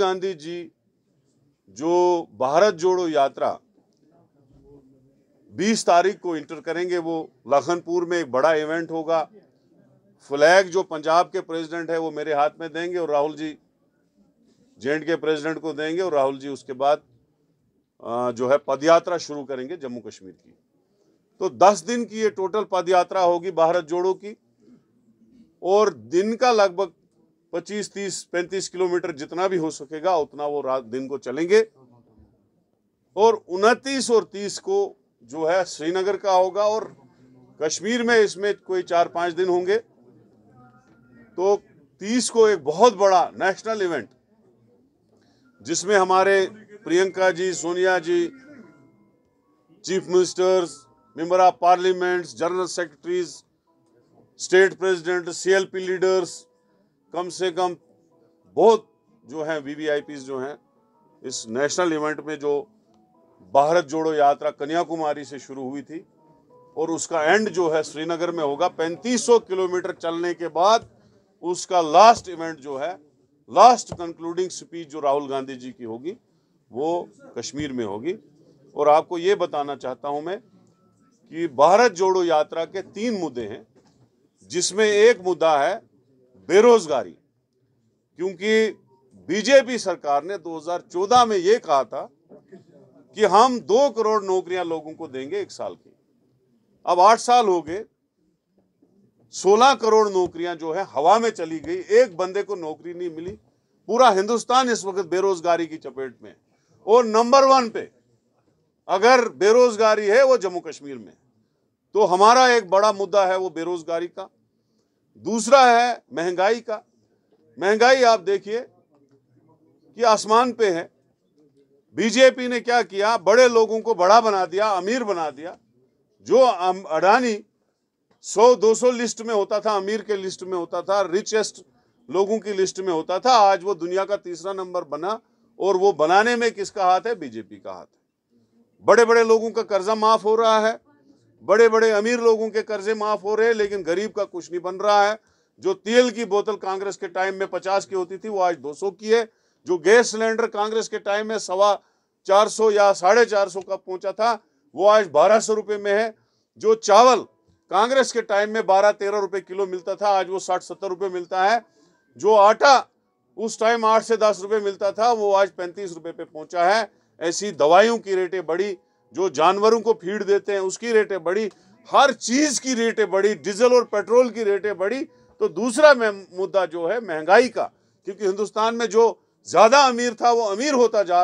राहुल गांधी जी जो भारत जोड़ो यात्रा 20 तारीख को इंटर करेंगे वो लखनपुर में एक बड़ा इवेंट होगा फ्लैग जो पंजाब के प्रेसिडेंट है वो मेरे हाथ में देंगे और राहुल जी जे के प्रेसिडेंट को देंगे और राहुल जी उसके बाद जो है पदयात्रा शुरू करेंगे जम्मू कश्मीर की तो 10 दिन की ये टोटल पदयात्रा होगी भारत जोड़ो की और दिन का लगभग पच्चीस तीस पैंतीस किलोमीटर जितना भी हो सकेगा उतना वो रात दिन को चलेंगे और उनतीस और तीस को जो है श्रीनगर का होगा और कश्मीर में इसमें कोई चार पांच दिन होंगे तो तीस को एक बहुत बड़ा नेशनल इवेंट जिसमें हमारे Priyanka ji Sonia ji chief ministers member of parliaments general secretaries state president CLP leaders कम से कम बहुत जो हैं वी जो हैं इस नेशनल इवेंट में जो भारत जोड़ो यात्रा कन्याकुमारी से शुरू हुई थी और उसका एंड जो है श्रीनगर में होगा 3500 किलोमीटर चलने के बाद उसका लास्ट इवेंट जो है लास्ट कंक्लूडिंग स्पीच जो राहुल गांधी जी की होगी वो कश्मीर में होगी और आपको ये बताना चाहता हूं मैं कि भारत जोड़ो यात्रा के तीन मुद्दे हैं जिसमें एक मुद्दा है बेरोजगारी क्योंकि बीजेपी सरकार ने 2014 में यह कहा था कि हम दो करोड़ नौकरियां लोगों को देंगे एक साल की अब आठ साल हो गए सोलह करोड़ नौकरियां जो है हवा में चली गई एक बंदे को नौकरी नहीं मिली पूरा हिंदुस्तान इस वक्त बेरोजगारी की चपेट में और नंबर वन पे अगर बेरोजगारी है वो जम्मू कश्मीर में तो हमारा एक बड़ा मुद्दा है वो बेरोजगारी का दूसरा है महंगाई का महंगाई आप देखिए कि आसमान पे है बीजेपी ने क्या किया बड़े लोगों को बड़ा बना दिया अमीर बना दिया जो अडानी 100-200 लिस्ट में होता था अमीर के लिस्ट में होता था रिचेस्ट लोगों की लिस्ट में होता था आज वो दुनिया का तीसरा नंबर बना और वो बनाने में किसका हाथ है बीजेपी का हाथ है बड़े बड़े लोगों का कर्जा माफ हो रहा है बड़े बड़े अमीर लोगों के कर्जे माफ़ हो रहे हैं लेकिन गरीब का कुछ नहीं बन रहा है जो तेल की बोतल कांग्रेस के टाइम में पचास की होती थी वो आज दो सौ की है जो गैस सिलेंडर कांग्रेस के टाइम में सवा चार सौ या साढ़े चार सौ का पहुंचा था वो आज बारह सौ रुपये में है जो चावल कांग्रेस के टाइम में बारह तेरह रुपये किलो मिलता था आज वो साठ सत्तर रुपये मिलता है जो आटा उस टाइम आठ से दस रुपये मिलता था वो आज पैंतीस रुपये पे पहुंचा है ऐसी दवाइयों की रेटें बढ़ी जो जानवरों को फीड देते हैं उसकी रेटें बढ़ी हर चीज़ की रेटें बढ़ी डीजल और पेट्रोल की रेटें बढ़ी तो दूसरा मुद्दा जो है महंगाई का क्योंकि हिंदुस्तान में जो ज़्यादा अमीर था वो अमीर होता जा